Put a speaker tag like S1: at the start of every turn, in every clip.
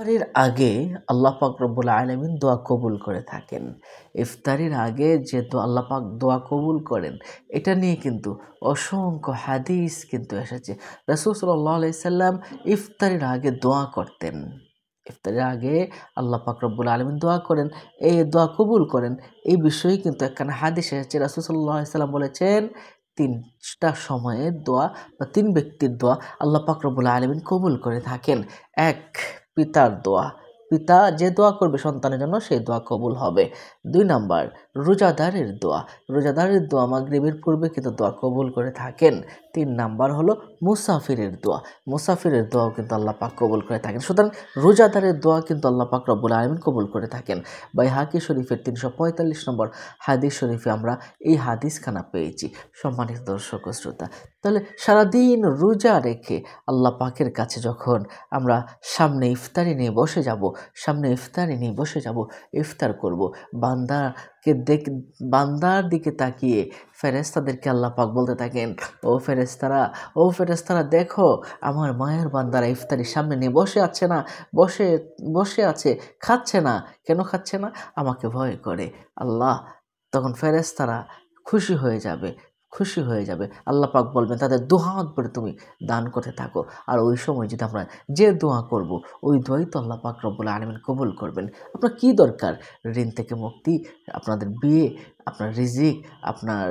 S1: ইফতারের আগে আল্লাহ পাক রব্বুল আলমিন দোয়া কবুল করে থাকেন ইফতারের আগে যে আল্লাহ পাক দোয়া কবুল করেন এটা নিয়ে কিন্তু অসংখ্য হাদিস কিন্তু এসেছে রসুল সাল্লাহ সাল্লাম ইফতারের আগে দোয়া করতেন ইফতারের আগে আল্লাহ রব্বুল আলমিন দোয়া করেন এই দোয়া কবুল করেন এই বিষয়ে কিন্তু একখানে হাদিস এসেছে রসুল সাল্লাহ সাল্লাম বলেছেন তিনটা সময়ের দোয়া বা তিন ব্যক্তির দোয়া আল্লাহ রব্বুল আলমিন কবুল করে থাকেন এক পিতার দোয়া পিতা যে দোয়া করবে সন্তানের জন্য সেই দোয়া কবুল হবে দুই নাম্বার রোজাদারের দোয়া রোজাদারের দোয়া মাগরিবের পূর্বে কিন্তু দোয়া কবুল করে থাকেন তিন নাম্বার হলো মুসাফিরের দোয়া মুসাফিরের দোয়াও কিন্তু আল্লাহ পাক কবুল করে থাকেন সুতরাং রোজাদারের দোয়া কিন্তু আল্লাহ পাক রব্বুল আলমিন কবুল করে থাকেন বাই হাকি শরীফের তিনশো পঁয়তাল্লিশ নম্বর হাদিস শরীফে আমরা এই হাদিসখানা পেয়েছি সম্মানিত দর্শক শ্রোতা তাহলে সারাদিন রোজা রেখে আল্লাহ পাকের কাছে যখন আমরা সামনে ইফতারি নিয়ে বসে যাব সামনে ইফতারি নিয়ে বসে যাব ইফতার করব বান্দাকে দেখ বান্দার দিকে তাকিয়ে ফেরেস্তাদেরকে আল্লাহ পাক বলতে থাকেন ও ফেরেস্তারা ও ফেরেস্তারা দেখো আমার মায়ের বান্দারা ইফতারি সামনে নিয়ে বসে আছে না বসে বসে আছে খাচ্ছে না কেন খাচ্ছে না আমাকে ভয় করে আল্লাহ তখন ফেরেস্তারা খুশি হয়ে যাবে খুশি হয়ে যাবে আল্লাহ পাক বলবেন তাদের দুহাত করে তুমি দান করতে থাকো আর ওই সময় যদি আমরা যে দোয়া করব ওই দোয়াই তো আল্লাহ পাক রব্বুল আলমিন কবুল করবেন আপনার কি দরকার ঋণ থেকে মুক্তি আপনাদের বিয়ে আপনার রিজিক আপনার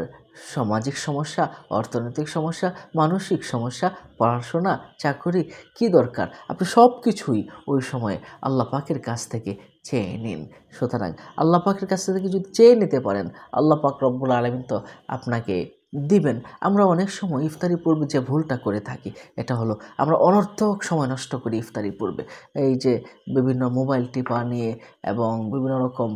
S1: সামাজিক সমস্যা অর্থনৈতিক সমস্যা মানসিক সমস্যা পড়াশোনা চাকরি কি দরকার আপনি সব কিছুই ওই সময়ে আল্লাহ পাকের কাছ থেকে চেয়ে নিন সুতরাং আল্লাহ পাকের কাছ থেকে যদি চেয়ে নিতে পারেন আল্লাহ পাক রব্বুল আলমিন তো আপনাকে দিবেন আমরা অনেক সময় ইফতারি পূর্বে যে ভুলটা করে থাকি এটা হলো আমরা অনর্থক সময় নষ্ট করি ইফতারি পূর্বে এই যে বিভিন্ন মোবাইল টিপা নিয়ে এবং বিভিন্ন রকম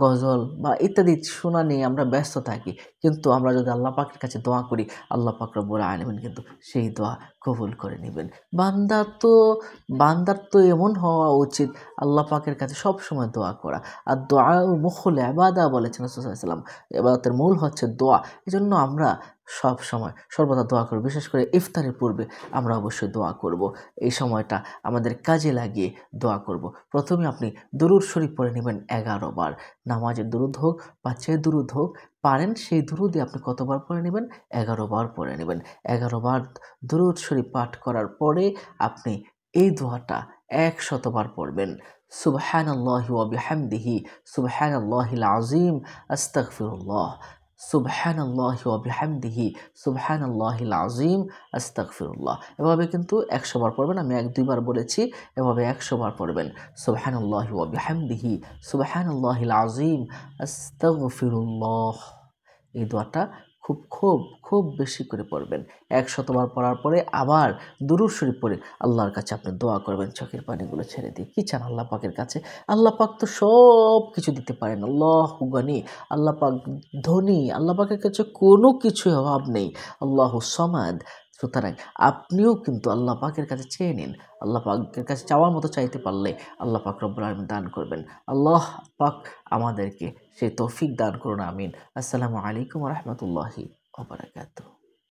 S1: গজল বা ইত্যাদি শোনা নিয়ে আমরা ব্যস্ত থাকি কিন্তু আমরা যদি আল্লাহ পাকের কাছে দোয়া করি আল্লাহ পাক বলে আনবেন কিন্তু সেই দোয়া কবুল করে নেবেন বান্দার তো বান্দার তো এমন হওয়া উচিত আল্লাহ পাকের কাছে সব সময় দোয়া করা আর দোয়া মুখলে আবাদা বলেছেন সুসাইসাল্লাম এবাদতের মূল হচ্ছে দোয়া এজন্য আমরা সব সময় সর্বদা দোয়া করব বিশেষ করে ইফতারের পূর্বে আমরা অবশ্যই দোয়া করব এই সময়টা আমাদের কাজে লাগিয়ে দোয়া করব প্রথমে আপনি দুরুদ শরীফ পড়ে নেবেন এগারো বার নামাজের দুরুদ হোক বা যে দুরুদ হোক পারেন সেই দুরুদে আপনি কতবার পড়ে নেবেন এগারো বার পড়ে নেবেন এগারো বার দুরুদ শরীফ পাঠ করার পরে আপনি এই দোয়াটা এক শতবার পড়বেন সুবহান আল্লাহ ওয়াবিহামদিহি সুবহান আল্লাহিল আজিম আস্তাকফিরুল্লাহ সুবহান আল্লাহ আবহামদিহি সুবহান আল্লাহিল আজিম আস্তাকফিরুল্লাহ এভাবে কিন্তু একশো বার পড়বেন আমি এক দুইবার বলেছি এভাবে একশো বার পড়বেন সুবহান আল্লাহ আবহামদিহি সুবহান আল্লাহিল আজিম আস্তাকফিরুল্লাহ এই দোয়াটা খুব খুব খুব বেশি করে পড়বেন এক শতবার পড়ার পরে আবার দুরুর শরীফ পড়ে আল্লাহর কাছে আপনি দোয়া করবেন চোখের পানিগুলো ছেড়ে দিয়ে কী চান আল্লাহ পাকের কাছে আল্লাহ পাক তো সব কিছু দিতে পারেন আল্লাহ গানি আল্লাহ পাক ধনী আল্লাহ পাকের কাছে কোনো কিছুই অভাব নেই আল্লাহ সমাদ সুতরাং আপনিও কিন্তু আল্লাহ পাকের কাছে চেয়ে নিন আল্লাহ পাকের কাছে চাওয়ার মতো চাইতে পারলে আল্লাহ পাক রব্বুল আলম দান করবেন আল্লাহ পাক আমাদেরকে সেই তৌফিক দান করুন আমিন আসসালামু আলাইকুম রহমতুল্লাহি ওবরাকাতু